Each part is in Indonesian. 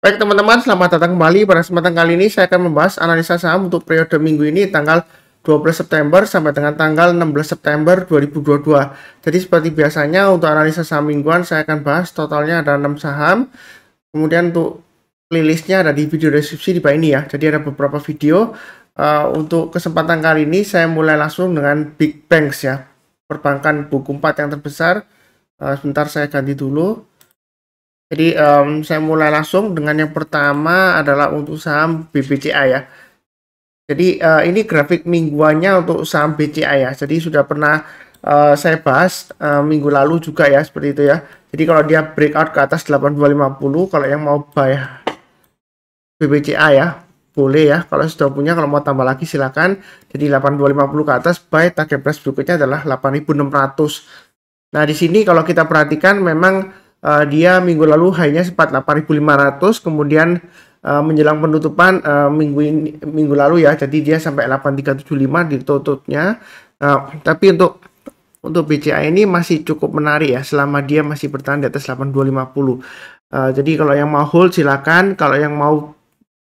Baik teman-teman, selamat datang kembali. Pada kesempatan kali ini saya akan membahas analisa saham untuk periode minggu ini tanggal 12 September sampai dengan tanggal 16 September 2022. Jadi seperti biasanya untuk analisa saham mingguan saya akan bahas totalnya ada 6 saham. Kemudian untuk playlistnya ada di video deskripsi di bawah ini ya. Jadi ada beberapa video. Uh, untuk kesempatan kali ini saya mulai langsung dengan Big Banks ya. Perbankan buku 4 yang terbesar. Uh, sebentar saya ganti dulu. Jadi um, saya mulai langsung dengan yang pertama adalah untuk saham BBCA ya. Jadi uh, ini grafik mingguannya untuk saham BCA ya. Jadi sudah pernah uh, saya bahas uh, minggu lalu juga ya seperti itu ya. Jadi kalau dia breakout ke atas 8250 kalau yang mau buy BBCA ya boleh ya kalau sudah punya kalau mau tambah lagi silakan jadi 8250 ke atas buy target price berikutnya adalah 8600 nah di sini kalau kita perhatikan memang uh, dia minggu lalu hanya sempat 8.500, kemudian uh, menjelang penutupan uh, minggu ini minggu lalu ya jadi dia sampai 8375 ditutupnya uh, tapi untuk untuk BCA ini masih cukup menarik ya selama dia masih bertahan di atas 8250 uh, jadi kalau yang mau hold silakan kalau yang mau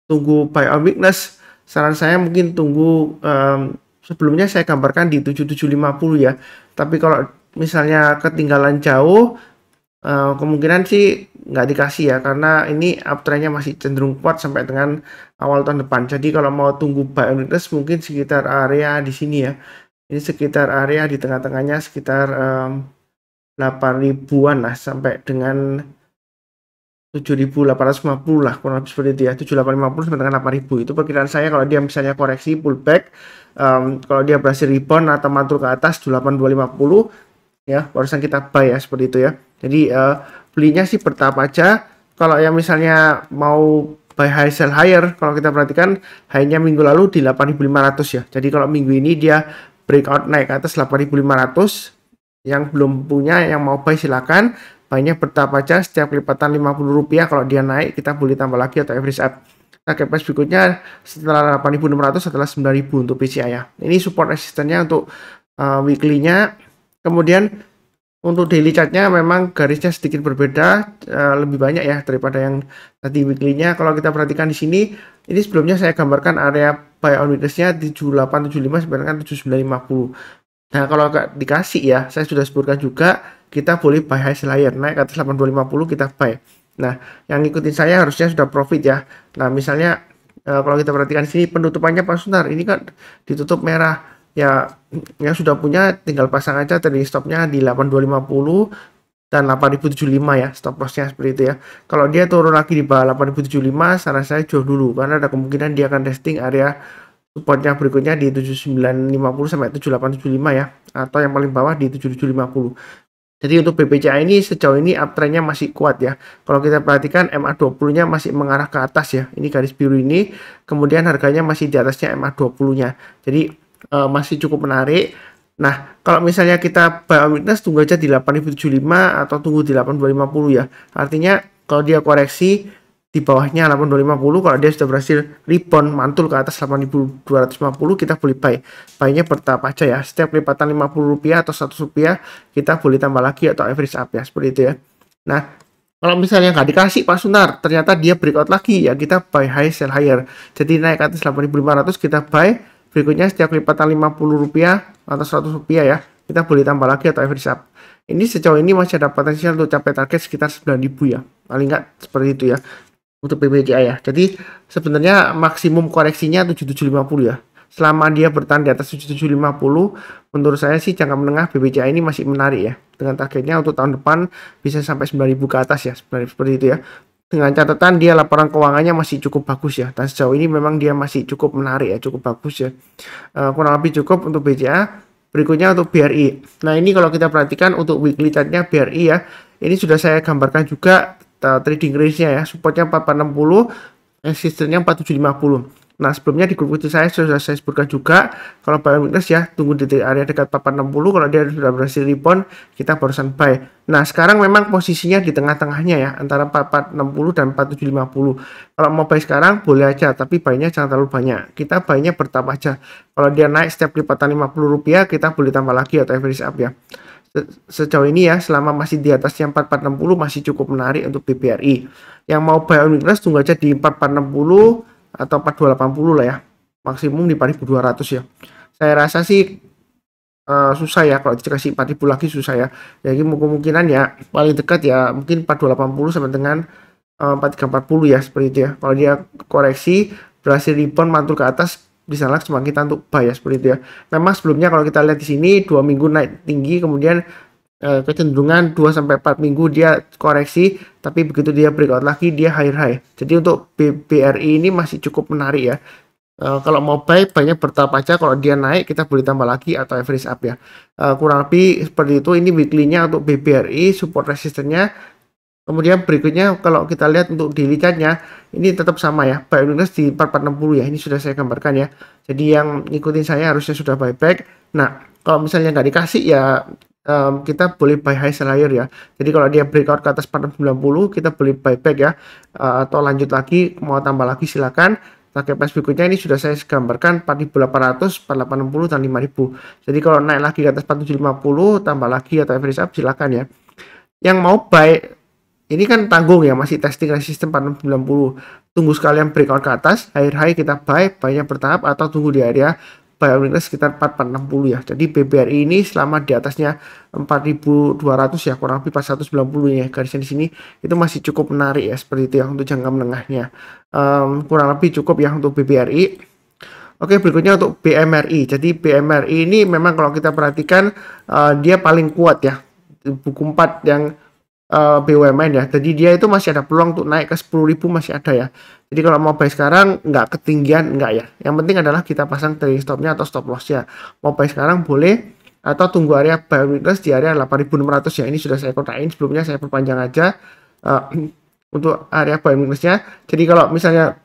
tunggu buy on weakness saran saya mungkin tunggu um, sebelumnya saya gambarkan di 7750 ya tapi kalau misalnya ketinggalan jauh Uh, kemungkinan sih nggak dikasih ya karena ini uptrendnya masih cenderung kuat sampai dengan awal tahun depan. Jadi kalau mau tunggu buy on weakness mungkin sekitar area di sini ya. Ini sekitar area di tengah-tengahnya sekitar um, eh, 8 ribuan lah sampai dengan 7.850 lah kurang lebih seperti itu ya 7.850 sampai dengan 8.000 itu perkiraan saya kalau dia misalnya koreksi pullback um, kalau dia berhasil rebound atau mantul ke atas 8.250 ya barusan kita buy ya seperti itu ya jadi uh, belinya sih bertahap aja. Kalau yang misalnya mau buy high sell higher, kalau kita perhatikan high-nya minggu lalu di 8.500 ya. Jadi kalau minggu ini dia breakout naik ke atas 8.500 yang belum punya yang mau buy silakan banyak bertahap aja setiap lipatan Rp50 kalau dia naik kita boleh tambah lagi atau average up Nah price berikutnya setelah 8.600 setelah 9.000 untuk PCI ya ini support resistennya untuk uh, weekly-nya kemudian untuk daily chartnya memang garisnya sedikit berbeda, uh, lebih banyak ya daripada yang tadi weekly Kalau kita perhatikan di sini, ini sebelumnya saya gambarkan area buy on weakness-nya 7875 sebenarnya kan 7950. Nah, kalau agak dikasih ya, saya sudah sebutkan juga, kita boleh buy high selayar, naik atas 8250 kita buy. Nah, yang ngikutin saya harusnya sudah profit ya. Nah, misalnya uh, kalau kita perhatikan di sini penutupannya Pak Sunar, ini kan ditutup merah ya yang sudah punya tinggal pasang aja trading stopnya di 8250 dan 8075 ya stop lossnya seperti itu ya kalau dia turun lagi di bawah 8075 saran saya jauh dulu karena ada kemungkinan dia akan testing area supportnya berikutnya di 7950 sampai 7875 ya atau yang paling bawah di 7750 jadi untuk BPCA ini sejauh ini uptrendnya masih kuat ya. Kalau kita perhatikan MA20-nya masih mengarah ke atas ya. Ini garis biru ini. Kemudian harganya masih di atasnya MA20-nya. Jadi uh, masih cukup menarik. Nah, kalau misalnya kita buy on weakness tunggu aja di 8075 atau tunggu di 8250 ya. Artinya kalau dia koreksi di bawahnya 8250 kalau dia sudah berhasil rebound mantul ke atas 8250 kita boleh buy buynya bertahap aja ya setiap lipatan 50 rupiah atau 100 rupiah kita boleh tambah lagi atau average up ya seperti itu ya nah kalau misalnya nggak dikasih Pak Sunar, ternyata dia breakout lagi ya kita buy high sell higher. Jadi naik ke atas 8.500 kita buy, Berikutnya setiap lipatan 50 rupiah atau 100 rupiah ya, kita boleh tambah lagi atau average up. Ini sejauh ini masih ada potensial untuk capai target sekitar 9.000 ya. Paling nggak seperti itu ya. Untuk PBGA ya. Jadi sebenarnya maksimum koreksinya 7750 ya. Selama dia bertahan di atas 7750, menurut saya sih jangka menengah BBCA ini masih menarik ya. Dengan targetnya untuk tahun depan bisa sampai 9000 ke atas ya, seperti itu ya dengan catatan dia laporan keuangannya masih cukup bagus ya dan sejauh ini memang dia masih cukup menarik ya cukup bagus ya eh, kurang lebih cukup untuk BCA berikutnya untuk BRI nah ini kalau kita perhatikan untuk weekly chartnya BRI ya ini sudah saya gambarkan juga eh, trading range-nya ya supportnya 4460 resistennya 4750 Nah, sebelumnya di grup itu saya sudah saya sebutkan juga kalau buy weakness ya tunggu di area dekat papan 60 kalau dia sudah berhasil rebound kita barusan buy. Nah, sekarang memang posisinya di tengah-tengahnya ya antara papan 60 dan 4750. Kalau mau buy sekarang boleh aja tapi buy-nya jangan terlalu banyak. Kita buy-nya bertambah aja. Kalau dia naik setiap lipatan 50 rupiah kita beli tambah lagi atau average up ya sejauh ini ya selama masih di atasnya 4460 masih cukup menarik untuk BBRI. Yang mau buy on weakness tunggu aja di 4460 atau 4280 lah ya maksimum di 4200 ya saya rasa sih uh, susah ya kalau dikasih 4000 lagi susah ya jadi ya, kemungkinan ya paling dekat ya mungkin 4280 sama dengan eh, uh, 4340 ya seperti itu ya kalau dia koreksi berhasil rebound mantul ke atas bisa sana cuma kita untuk buy ya, seperti itu ya memang sebelumnya kalau kita lihat di sini dua minggu naik tinggi kemudian Eh, kecenderungan 2 sampai 4 minggu dia koreksi tapi begitu dia breakout lagi dia higher high. Jadi untuk BBRI ini masih cukup menarik ya. Uh, kalau mau buy banyak bertahap aja kalau dia naik kita boleh tambah lagi atau average up ya. Uh, kurang lebih seperti itu ini weekly-nya untuk BBRI support resistennya Kemudian berikutnya kalau kita lihat untuk daily chart-nya ini tetap sama ya buy di 4460 ya ini sudah saya gambarkan ya. Jadi yang ngikutin saya harusnya sudah buyback. Nah kalau misalnya nggak dikasih ya um, kita boleh buy high sell higher ya. Jadi kalau dia breakout ke atas 490 kita beli back ya uh, atau lanjut lagi mau tambah lagi silakan. Target price berikutnya ini sudah saya gambarkan 4800, 4860 dan 5000. Jadi kalau naik lagi ke atas 4750 tambah lagi atau average up silakan ya. Yang mau buy ini kan tanggung ya masih testing resisten 490. tunggu sekalian breakout ke atas high high kita buy buy bertahap atau tunggu di area bayarnya sekitar 4460 ya. Jadi BBRI ini selama di atasnya 4200 ya kurang lebih 490 ya garisnya di sini itu masih cukup menarik ya seperti itu ya untuk jangka menengahnya. Um, kurang lebih cukup ya untuk BBRI. Oke, berikutnya untuk BMRI. Jadi BMRI ini memang kalau kita perhatikan uh, dia paling kuat ya. Buku 4 yang Eh, BUMN ya. Jadi dia itu masih ada peluang untuk naik ke 10.000 masih ada ya. Jadi kalau mau buy sekarang nggak ketinggian nggak ya. Yang penting adalah kita pasang trading stopnya atau stop lossnya. Mau buy sekarang boleh atau tunggu area buy weakness di area 8.600 ya. Ini sudah saya kotain sebelumnya saya perpanjang aja uh, untuk area buy weaknessnya. Jadi kalau misalnya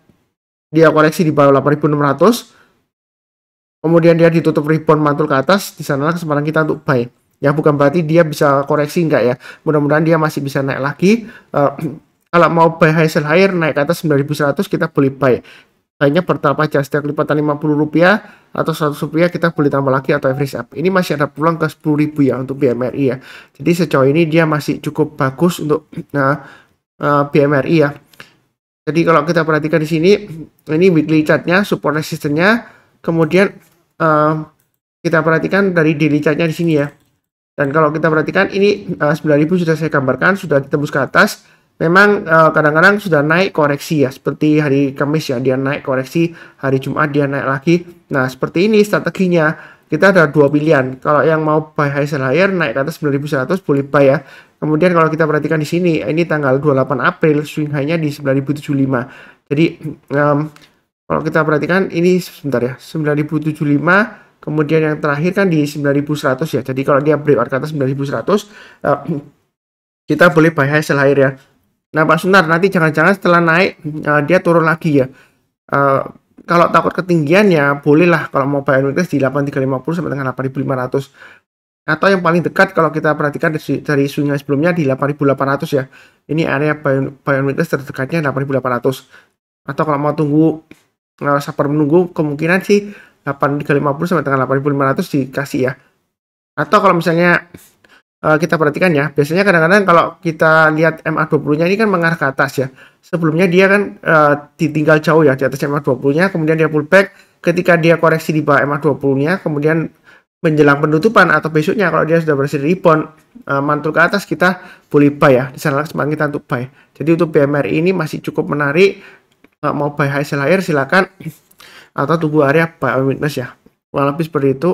dia koreksi di bawah 8.600 kemudian dia ditutup rebound mantul ke atas di sana kesempatan kita untuk buy Ya bukan berarti dia bisa koreksi enggak ya. Mudah-mudahan dia masih bisa naik lagi. Uh, kalau mau buy sell higher naik ke atas 9100 kita beli buy. Kayaknya bertambah aja setiap lipatan 50 rupiah atau 100 rupiah kita beli tambah lagi atau average up. Ini masih ada pulang ke ribu ya untuk BMRI ya. Jadi sejauh ini dia masih cukup bagus untuk nah uh, eh, BMRI ya. Jadi kalau kita perhatikan di sini ini weekly chartnya, support resistance-nya, kemudian uh, kita perhatikan dari daily chartnya di sini ya. Dan kalau kita perhatikan ini uh, eh, 9000 sudah saya gambarkan sudah ditembus ke atas. Memang eh, kadang-kadang uh, sudah naik koreksi ya seperti hari Kamis ya dia naik koreksi, hari Jumat dia naik lagi. Nah, seperti ini strateginya. Kita ada dua pilihan. Kalau yang mau buy high sell higher naik ke atas 9100 boleh buy ya. Kemudian kalau kita perhatikan di sini ini tanggal 28 April swing high-nya di 9075. Jadi um, kalau kita perhatikan ini sebentar ya 9075 Kemudian yang terakhir kan di 9100 ya. Jadi kalau dia breakout ke atas 9100 eh, kita boleh buy high sell higher ya. Nah, Pak Sunar nanti jangan-jangan setelah naik eh, dia turun lagi ya. Eh, kalau takut ketinggian ya bolehlah kalau mau buy and witness di 8350 sampai dengan 8500 atau yang paling dekat kalau kita perhatikan dari, dari swing high sebelumnya di 8800 ya ini area buy on terdekatnya 8800 atau kalau mau tunggu uh, sabar menunggu kemungkinan sih 8350 sampai dengan 8500 dikasih ya. Atau kalau misalnya uh, kita perhatikan ya, biasanya kadang-kadang kalau kita lihat MA20-nya ini kan mengarah ke atas ya. Sebelumnya dia kan uh, ditinggal jauh ya di atas MA20-nya, kemudian dia pullback ketika dia koreksi di bawah MA20-nya, kemudian menjelang penutupan atau besoknya kalau dia sudah berhasil rebound uh, mantul ke atas kita boleh buy ya di sana semangat kita untuk buy jadi untuk BMR ini masih cukup menarik uh, mau buy high sell higher silakan atau tunggu area by oh, witness ya kurang lebih seperti itu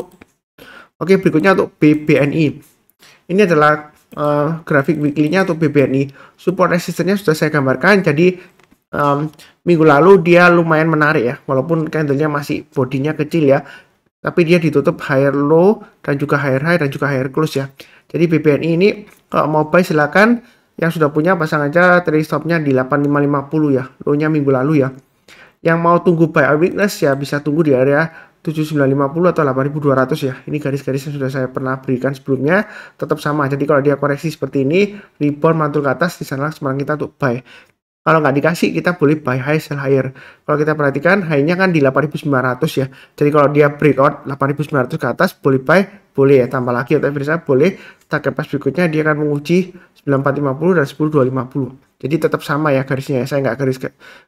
oke berikutnya untuk BBNI ini adalah uh, grafik weekly-nya untuk BBNI support resistance-nya sudah saya gambarkan jadi um, minggu lalu dia lumayan menarik ya walaupun candlenya masih bodinya kecil ya tapi dia ditutup higher low dan juga higher high dan juga higher close ya jadi BBNI ini kalau mau buy silakan yang sudah punya pasang aja trade stopnya di 8550 ya low minggu lalu ya yang mau tunggu buy witness ya bisa tunggu di area 7950 atau 8200 ya. Ini garis-garis yang sudah saya pernah berikan sebelumnya tetap sama. Jadi kalau dia koreksi seperti ini, rebound mantul ke atas di sana semangat kita untuk buy. Kalau nggak dikasih, kita boleh buy high, sell higher. Kalau kita perhatikan, high-nya kan di 8.900 ya. Jadi kalau dia breakout 8.900 ke atas, boleh buy, boleh ya. Tambah lagi, atau bisa boleh. Target pas berikutnya, dia akan menguji 9450 dan 10250. Jadi tetap sama ya garisnya. Ya. Saya nggak garis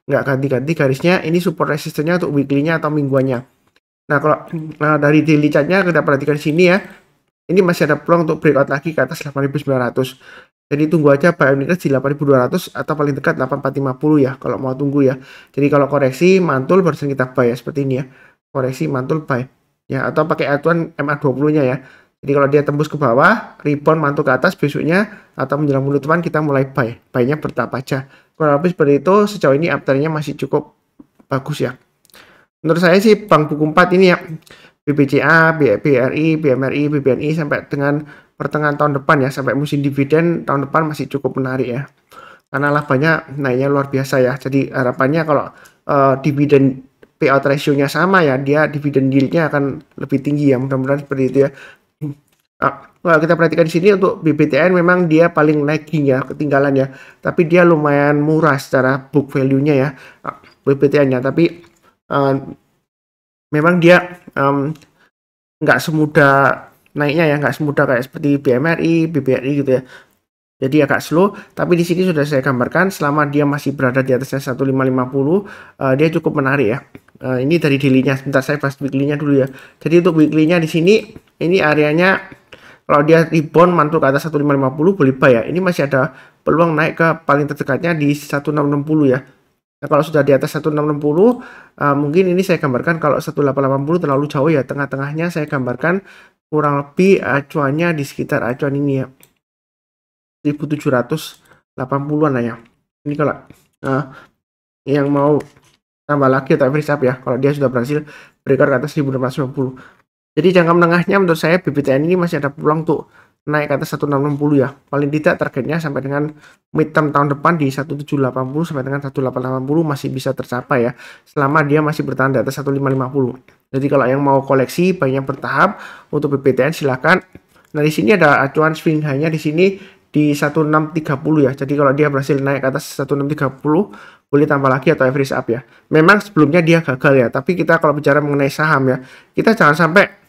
nggak ganti-ganti garisnya. Ini support resistennya untuk weekly-nya atau mingguannya. Nah kalau nah dari daily chart-nya kita perhatikan sini ya. Ini masih ada peluang untuk breakout lagi ke atas 8.900. Jadi tunggu aja buy on di 8200 atau paling dekat 8450 ya kalau mau tunggu ya. Jadi kalau koreksi mantul barusan kita buy ya seperti ini ya. Koreksi mantul buy ya atau pakai aturan MA20-nya ya. Jadi kalau dia tembus ke bawah, rebound mantul ke atas besoknya atau menjelang penutupan kita mulai buy. Buy-nya bertahap aja. Kurang lebih seperti itu, sejauh ini afternya masih cukup bagus ya. Menurut saya sih bank buku 4 ini ya, BBCA, BRI, BMRI, BBNI sampai dengan pertengahan tahun depan ya, sampai musim dividen tahun depan masih cukup menarik ya. Karena labanya naiknya luar biasa ya. Jadi harapannya kalau uh, dividen payout ratio-nya sama ya, dia dividen yield-nya akan lebih tinggi ya. Mudah-mudahan seperti itu ya. Nah, kita perhatikan di sini untuk BBTN memang dia paling lagging ya, ketinggalan ya. Tapi dia lumayan murah secara book value-nya ya, ah, BBTN-nya. Tapi uh, memang dia um, nggak semudah naiknya ya, nggak semudah kayak seperti BMRI, BBRI gitu ya. Jadi agak slow, tapi di sini sudah saya gambarkan selama dia masih berada di atasnya 1550, uh, eh, dia cukup menarik ya. Uh, ini dari daily-nya, sebentar saya bahas weekly-nya dulu ya. Jadi untuk weekly-nya di sini, ini areanya kalau dia rebound mantul ke atas 1550 boleh buy ya. Ini masih ada peluang naik ke paling terdekatnya di 1660 ya. Nah, kalau sudah di atas 1660 uh, eh, mungkin ini saya gambarkan kalau 1880 terlalu jauh ya. Tengah-tengahnya saya gambarkan kurang lebih acuannya di sekitar acuan ini ya. 1780-an lah ya. Ini kalau uh, yang mau tambah lagi atau average up ya. Kalau dia sudah berhasil breakout ke atas 1650. Jadi jangka menengahnya menurut saya BBTN ini masih ada peluang untuk naik ke atas 1660 ya. Paling tidak targetnya sampai dengan midterm tahun depan di 1780 sampai dengan 1880 masih bisa tercapai ya. Selama dia masih bertahan di atas 1550. Jadi kalau yang mau koleksi banyak bertahap untuk BBTN silahkan. Nah di sini ada acuan swing hanya di sini di 1630 ya. Jadi kalau dia berhasil naik ke atas 1630 boleh tambah lagi atau average up ya. Memang sebelumnya dia gagal ya, tapi kita kalau bicara mengenai saham ya, kita jangan sampai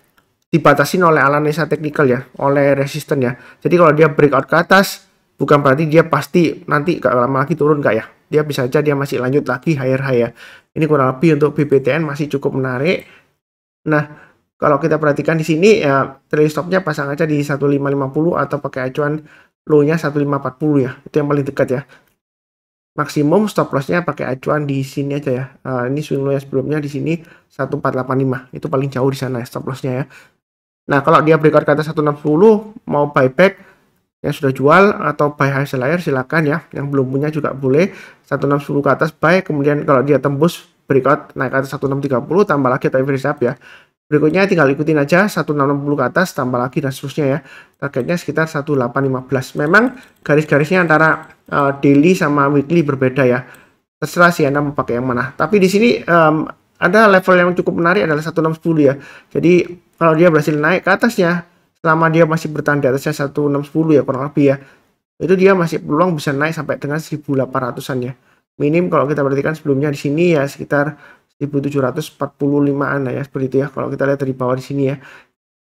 dibatasin oleh analisa teknikal ya, oleh resisten ya. Jadi kalau dia breakout ke atas, bukan berarti dia pasti nanti gak lama lagi turun kak ya. Dia bisa aja dia masih lanjut lagi higher high ya. Ini kurang lebih untuk BBTN masih cukup menarik. Nah, kalau kita perhatikan di sini ya trailing stopnya pasang aja di 1550 atau pakai acuan low-nya 1540 ya. Itu yang paling dekat ya. Maksimum stop loss-nya pakai acuan di sini aja ya. Uh, ini swing low-nya sebelumnya di sini 1485. Itu paling jauh di sana ya, stop loss-nya ya. Nah, kalau dia breakout ke atas 160 mau buyback yang sudah jual atau buy high seller silakan ya. Yang belum punya juga boleh 160 ke atas buy, kemudian kalau dia tembus breakout naik ke atas 1630 tambah lagi average up ya. Berikutnya tinggal ikutin aja 160 ke atas tambah lagi dan seterusnya ya. Targetnya sekitar 1815. Memang garis-garisnya antara uh, daily sama weekly berbeda ya. Terserah sih Anda mau pakai yang mana. Tapi di sini um, ada level yang cukup menarik adalah 160 ya. Jadi kalau dia berhasil naik ke atasnya selama dia masih bertahan di atasnya 1610 ya kurang lebih ya itu dia masih peluang bisa naik sampai dengan 1800-an ya minim kalau kita perhatikan sebelumnya di sini ya sekitar 1745-an ya seperti itu ya kalau kita lihat dari bawah di sini ya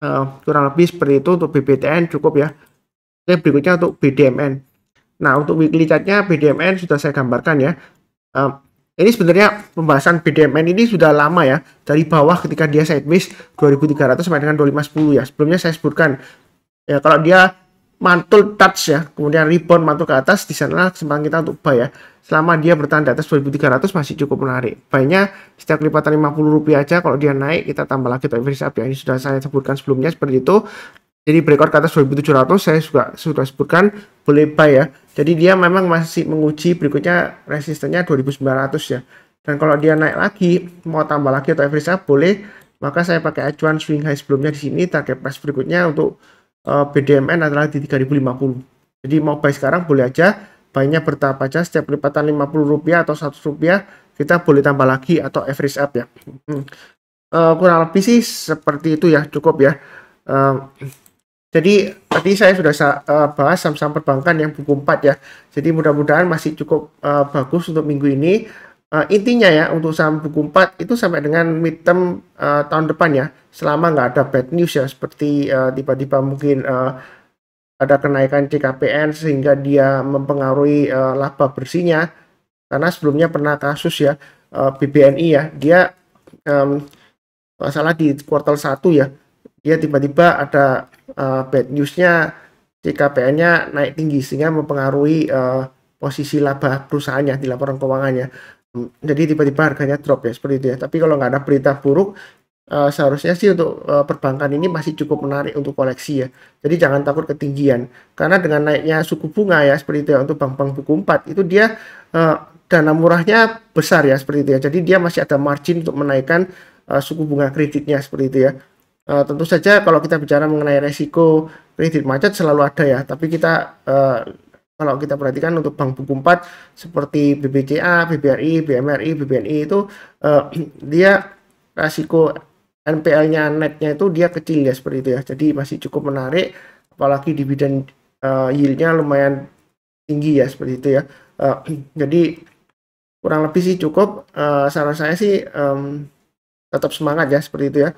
uh, kurang lebih seperti itu untuk BBTN cukup ya Oke berikutnya untuk BDMN nah untuk weekly chartnya BDMN sudah saya gambarkan ya eh, ini sebenarnya pembahasan BDMN ini sudah lama ya, dari bawah ketika dia sideways 2300 sampai dengan 2510 ya. Sebelumnya saya sebutkan ya kalau dia mantul touch ya, kemudian rebound mantul ke atas di sana kesempatan kita untuk buy ya. Selama dia bertahan di atas 2300 masih cukup menarik. Baiknya setiap lipatan 50 rupiah aja kalau dia naik kita tambah lagi tapi ya. Ini sudah saya sebutkan sebelumnya seperti itu. Jadi breakout ke atas 2700 saya juga sudah sebutkan boleh buy ya. Jadi dia memang masih menguji berikutnya resistennya 2900 ya. Dan kalau dia naik lagi, mau tambah lagi atau average up boleh, maka saya pakai acuan swing high sebelumnya di sini, target price berikutnya untuk uh, eh, BDMN adalah di 3050. Jadi mau buy sekarang boleh aja, buy-nya bertahap aja setiap lipatan 50 rupiah atau 100 rupiah kita boleh tambah lagi atau average up ya. Uh, kurang lebih sih seperti itu ya, cukup ya. Uh, jadi tadi saya sudah uh, bahas saham-saham perbankan yang buku 4 ya. Jadi mudah-mudahan masih cukup uh, bagus untuk minggu ini. Uh, intinya ya untuk saham buku 4 itu sampai dengan midterm uh, tahun depan ya. Selama nggak ada bad news ya seperti tiba-tiba uh, mungkin uh, ada kenaikan CKPN sehingga dia mempengaruhi uh, laba bersihnya. Karena sebelumnya pernah kasus ya uh, BBNI ya, dia um, salah di kuartal 1 ya dia tiba-tiba ada uh, bad newsnya CKPN-nya naik tinggi sehingga mempengaruhi uh, posisi laba perusahaannya di laporan keuangannya jadi tiba-tiba harganya drop ya seperti itu ya tapi kalau nggak ada berita buruk uh, seharusnya sih untuk uh, perbankan ini masih cukup menarik untuk koleksi ya jadi jangan takut ketinggian karena dengan naiknya suku bunga ya seperti itu ya untuk bank-bank buku 4 itu dia uh, dana murahnya besar ya seperti itu ya jadi dia masih ada margin untuk menaikkan uh, suku bunga kreditnya seperti itu ya Uh, tentu saja kalau kita bicara mengenai resiko kredit macet selalu ada ya, tapi kita uh, kalau kita perhatikan untuk bank buku 4 seperti BBCA, BBRI, BMRI, BBNI itu uh, dia resiko NPL-nya net-nya itu dia kecil ya seperti itu ya. Jadi masih cukup menarik apalagi dividen uh, yield-nya lumayan tinggi ya seperti itu ya. Uh, jadi kurang lebih sih cukup uh, saran saya sih um, tetap semangat ya seperti itu ya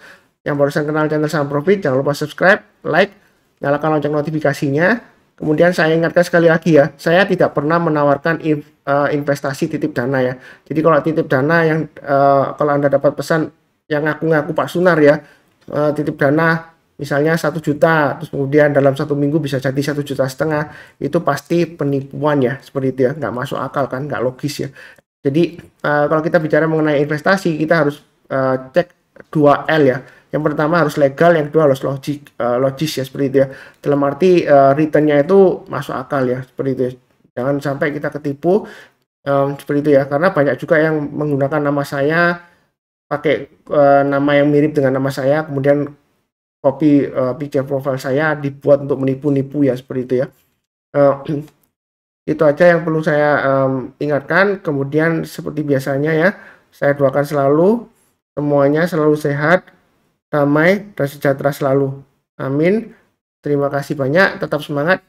yang barusan kenal channel saham profit jangan lupa subscribe like nyalakan lonceng notifikasinya kemudian saya ingatkan sekali lagi ya saya tidak pernah menawarkan eh, investasi titip dana ya jadi kalau titip dana yang eh, kalau anda dapat pesan yang ngaku-ngaku Pak Sunar ya eh, titip dana misalnya satu juta terus kemudian dalam satu minggu bisa jadi satu juta setengah itu pasti penipuan ya seperti itu ya nggak masuk akal kan nggak logis ya jadi kalau kita bicara mengenai investasi kita harus cek 2L ya yang pertama harus legal, yang kedua harus logik, uh, logis ya seperti itu ya. Dalam arti uh, returnnya itu masuk akal ya seperti itu. Ya. Jangan sampai kita ketipu um, seperti itu ya. Karena banyak juga yang menggunakan nama saya pakai uh, nama yang mirip dengan nama saya, kemudian copy uh, picture profile saya dibuat untuk menipu-nipu ya seperti itu ya. Uh, itu aja yang perlu saya um, ingatkan. Kemudian seperti biasanya ya, saya doakan selalu semuanya selalu sehat, damai, dan sejahtera selalu. Amin. Terima kasih banyak, tetap semangat.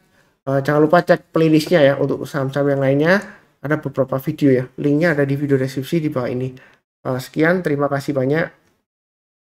Uh, jangan lupa cek playlistnya ya untuk saham-saham yang lainnya. Ada beberapa video ya, linknya ada di video deskripsi di bawah ini. Uh, sekian, terima kasih banyak.